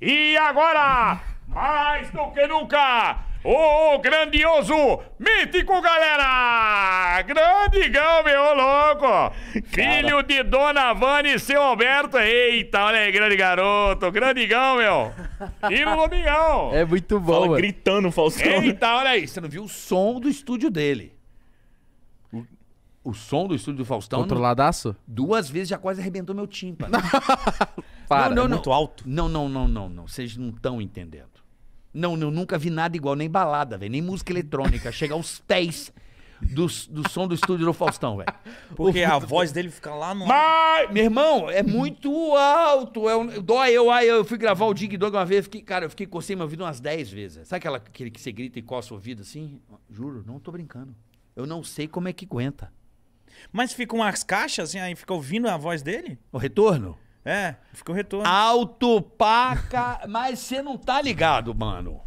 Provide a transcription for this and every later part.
E agora, mais do que nunca, o grandioso mítico, galera! Grande Gão, meu louco! Cara. Filho de Dona Vani e seu Alberto. Eita, olha aí, grande garoto. Grande Gão, meu. E no Lobigão. É muito bom. Fala, gritando, Faustão. Eita, olha aí. Você não viu o som do estúdio dele? o som do estúdio do Faustão. Controladaço? Duas vezes já quase arrebentou meu tímpano. Para, não, não, é muito não. alto. Não, não, não, não, não. Vocês não estão entendendo. Não, eu nunca vi nada igual, nem balada, velho, nem música eletrônica. Chega aos pés do, do som do estúdio do Faustão, velho. Porque o... a voz dele fica lá no. Mas, meu irmão, é muito alto. É um... Dói, eu, eu fui gravar o Dig Dog uma vez, fiquei, cara, eu fiquei cocei meu ouvido umas 10 vezes. Sabe aquela, aquele que você grita e coça o ouvido assim? Juro, não tô brincando. Eu não sei como é que aguenta. Mas ficam as caixas, assim, aí fica ouvindo a voz dele? O retorno? É, ficou retorno. Alto paca. Mas você não tá ligado, mano.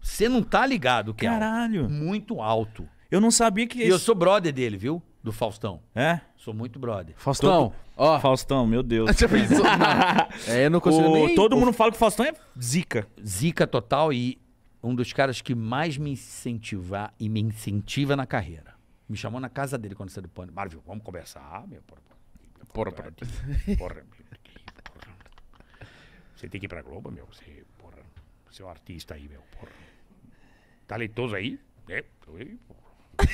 Você não tá ligado, que Caralho. É muito alto. Eu não sabia que. E esse... eu sou brother dele, viu? Do Faustão. É? Sou muito brother. Faustão. Ó. Oh. Faustão, meu Deus. Você pensou? é, eu não consigo o... nem... Todo o... mundo fala que o Faustão é zica. Zica total e um dos caras que mais me incentivar e me incentiva na carreira. Me chamou na casa dele quando saiu do pânico. Marvio, vamos conversar, meu. Porra, porra. porra. Você tem que ir pra Globo, meu. Você, porra. Você é um artista aí, meu. Porra. Talentoso tá aí? É, tô aí, porra.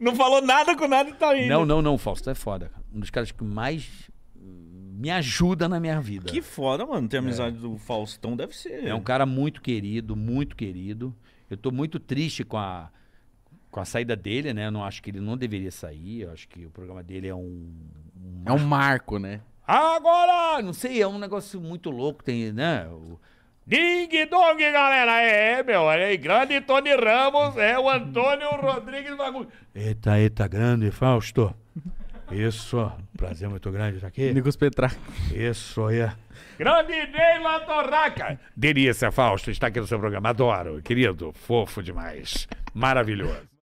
não falou nada com nada e tá indo. Não, não, não, Fausto, é foda. Um dos caras que mais me ajuda na minha vida. Que foda, mano, ter é. amizade é. do Faustão deve ser. É um cara muito querido, muito querido. Eu tô muito triste com a com a saída dele, né? Eu não acho que ele não deveria sair. Eu acho que o programa dele é um. um é um marco, né? Agora! Não sei, é um negócio muito louco, tem, né? O... Ding Dong, galera! É, é meu, olha aí, grande Tony Ramos, é o Antônio Rodrigues Bagulho. Eita, eita, grande, Fausto. Isso, prazer muito grande estar aqui. Nicos Petraco. Isso aí. É. Grande Neila Torraca. Delícia, Fausto, está aqui no seu programa. Adoro, querido, fofo demais. Maravilhoso.